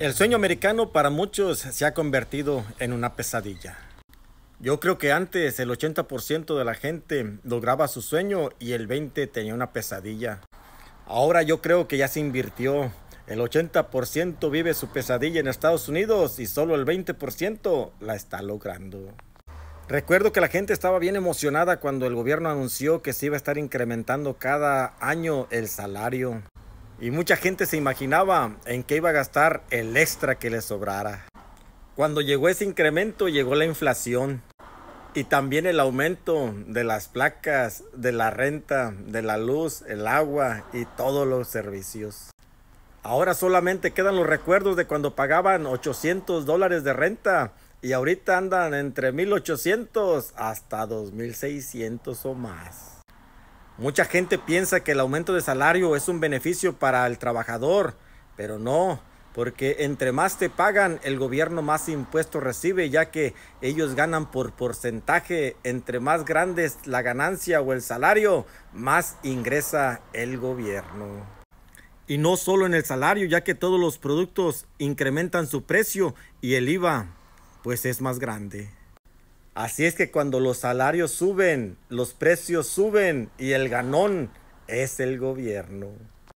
El sueño americano para muchos se ha convertido en una pesadilla. Yo creo que antes el 80% de la gente lograba su sueño y el 20% tenía una pesadilla. Ahora yo creo que ya se invirtió. El 80% vive su pesadilla en Estados Unidos y solo el 20% la está logrando. Recuerdo que la gente estaba bien emocionada cuando el gobierno anunció que se iba a estar incrementando cada año el salario y mucha gente se imaginaba en qué iba a gastar el extra que le sobrara. Cuando llegó ese incremento llegó la inflación y también el aumento de las placas, de la renta, de la luz, el agua y todos los servicios. Ahora solamente quedan los recuerdos de cuando pagaban 800 dólares de renta y ahorita andan entre 1800 hasta 2600 o más. Mucha gente piensa que el aumento de salario es un beneficio para el trabajador, pero no, porque entre más te pagan, el gobierno más impuesto recibe, ya que ellos ganan por porcentaje. Entre más grande es la ganancia o el salario, más ingresa el gobierno. Y no solo en el salario, ya que todos los productos incrementan su precio y el IVA, pues es más grande. Así es que cuando los salarios suben, los precios suben y el ganón es el gobierno.